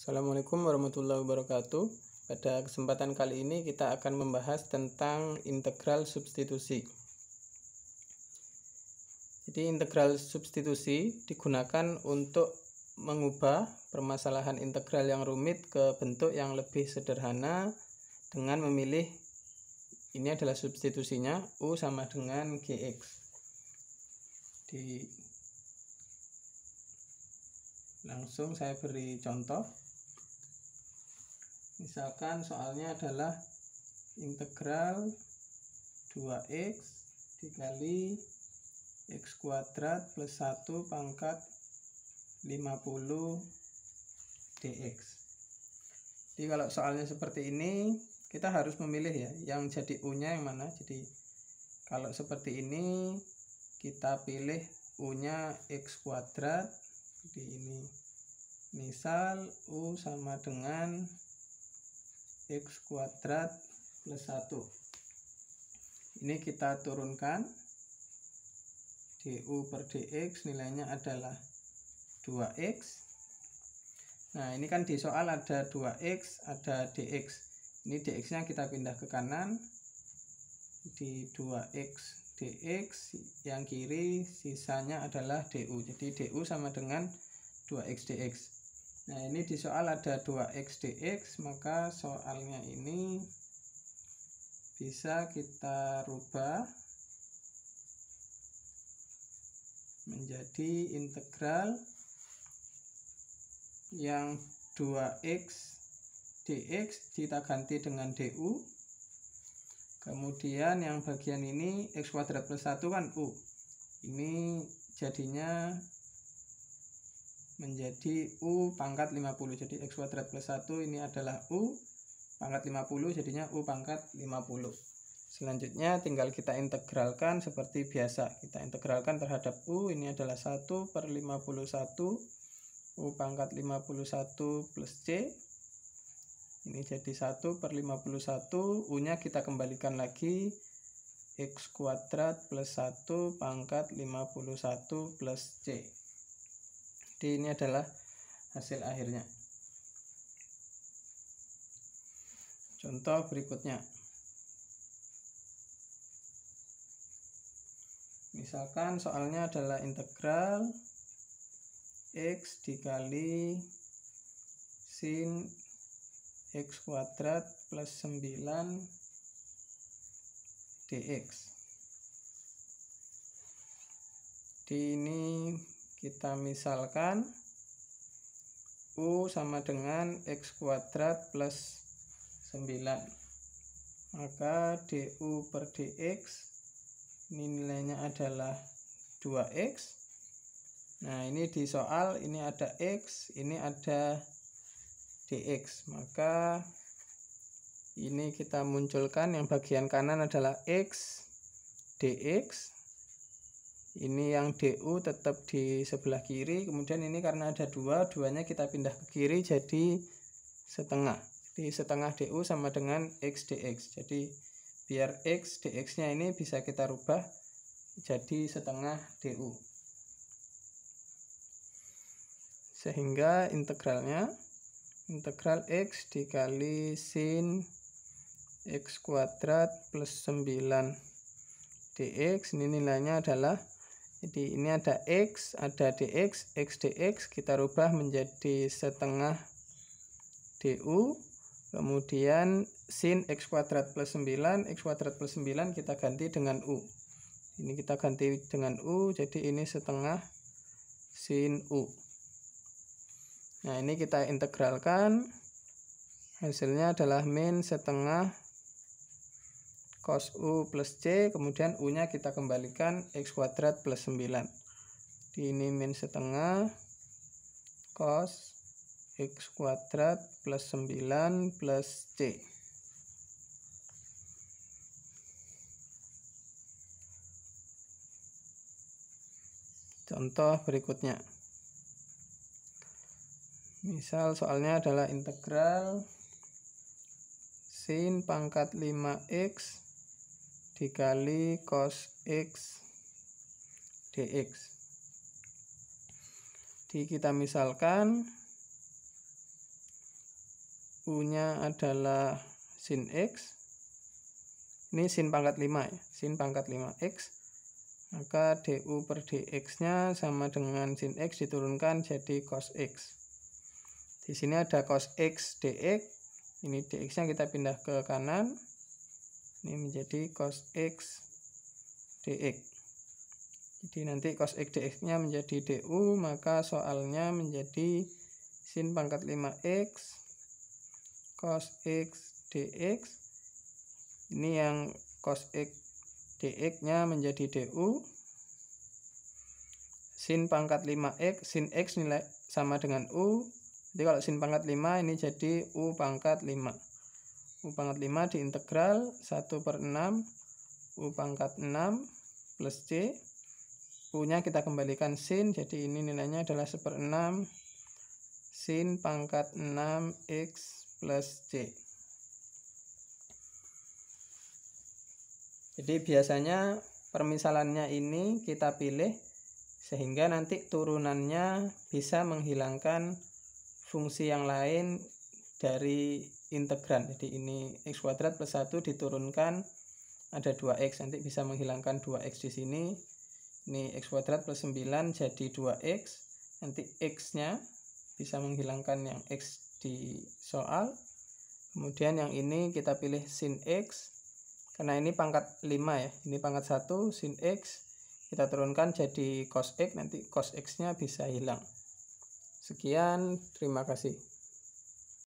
Assalamualaikum warahmatullahi wabarakatuh. Pada kesempatan kali ini kita akan membahas tentang integral substitusi. Jadi integral substitusi digunakan untuk mengubah permasalahan integral yang rumit ke bentuk yang lebih sederhana dengan memilih ini adalah substitusinya U sama dengan GX. Di langsung saya beri contoh misalkan soalnya adalah integral 2x dikali x kuadrat plus 1 pangkat 50 dx jadi kalau soalnya seperti ini kita harus memilih ya yang jadi U nya yang mana jadi kalau seperti ini kita pilih U nya X kuadrat jadi ini misal U sama dengan X kuadrat plus 1 ini kita turunkan du per dx nilainya adalah 2x nah ini kan di soal ada 2x ada dx ini dx nya kita pindah ke kanan di 2x dx yang kiri sisanya adalah du jadi du sama dengan 2x dx Nah ini di soal ada 2x dx maka soalnya ini bisa kita rubah menjadi integral yang 2x dx kita ganti dengan du kemudian yang bagian ini x kuadrat plus 1 kan u ini jadinya menjadi U pangkat 50 jadi X kuadrat plus 1 ini adalah U pangkat 50 jadinya U pangkat 50 selanjutnya tinggal kita integralkan seperti biasa kita integralkan terhadap U ini adalah 1 per 51 U pangkat 51 plus C ini jadi 1 per 51 U nya kita kembalikan lagi X kuadrat plus 1 pangkat 51 plus C jadi ini adalah hasil akhirnya. Contoh berikutnya. Misalkan soalnya adalah integral x dikali sin x kuadrat plus 9 dx. di ini kita misalkan U sama dengan X kuadrat plus 9 maka DU per DX ini nilainya adalah 2X nah ini di soal ini ada X ini ada DX maka ini kita munculkan yang bagian kanan adalah X DX ini yang DU tetap di sebelah kiri kemudian ini karena ada dua duanya kita pindah ke kiri jadi setengah jadi setengah DU sama dengan X DX jadi biar X DX nya ini bisa kita rubah jadi setengah DU sehingga integralnya integral X dikali sin X kuadrat plus 9 DX ini nilainya adalah jadi ini ada X, ada DX, X DX kita rubah menjadi setengah DU. Kemudian sin X kuadrat plus 9, X kuadrat plus 9 kita ganti dengan U. Ini kita ganti dengan U, jadi ini setengah sin U. Nah ini kita integralkan. Hasilnya adalah min setengah cos U plus C kemudian U nya kita kembalikan X kuadrat plus 9 ini min setengah cos X kuadrat plus 9 plus C contoh berikutnya misal soalnya adalah integral sin pangkat 5x dikali cos X dx. Di kita misalkan U-nya adalah sin X. Ini sin pangkat 5 ya, sin pangkat 5X. Maka DU per DX-nya sama dengan sin X diturunkan jadi cos X. Di sini ada cos X dx. Ini DX-nya kita pindah ke kanan ini menjadi cos x dx jadi nanti cos x dx nya menjadi du maka soalnya menjadi sin pangkat 5x cos x dx ini yang cos x dx nya menjadi du sin pangkat 5x sin x nilai sama dengan u jadi kalau sin pangkat 5 ini jadi u pangkat 5 U pangkat 5 diintegral 1 per 6 U pangkat 6 plus C U-nya kita kembalikan sin, jadi ini nilainya adalah 1 per 6 sin pangkat 6x plus C. Jadi biasanya permisalannya ini kita pilih sehingga nanti turunannya bisa menghilangkan fungsi yang lain dari integran jadi ini x kuadrat plus 1 diturunkan ada 2x nanti bisa menghilangkan 2x di sini ini x kuadrat plus 9 jadi 2x nanti x nya bisa menghilangkan yang x di soal kemudian yang ini kita pilih sin x karena ini pangkat 5 ya ini pangkat 1 sin x kita turunkan jadi cos x nanti cos x nya bisa hilang sekian terima kasih